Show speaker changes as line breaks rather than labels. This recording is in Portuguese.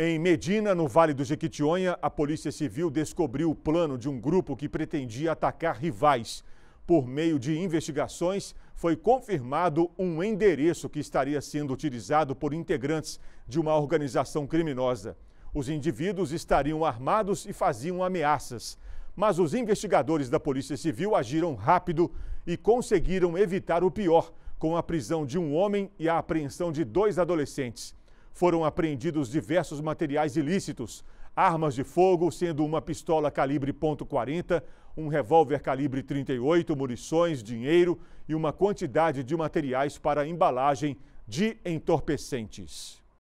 Em Medina, no Vale do Jequitinhonha, a Polícia Civil descobriu o plano de um grupo que pretendia atacar rivais. Por meio de investigações, foi confirmado um endereço que estaria sendo utilizado por integrantes de uma organização criminosa. Os indivíduos estariam armados e faziam ameaças. Mas os investigadores da Polícia Civil agiram rápido e conseguiram evitar o pior, com a prisão de um homem e a apreensão de dois adolescentes. Foram apreendidos diversos materiais ilícitos, armas de fogo, sendo uma pistola calibre .40, um revólver calibre 38, munições, dinheiro e uma quantidade de materiais para embalagem de entorpecentes.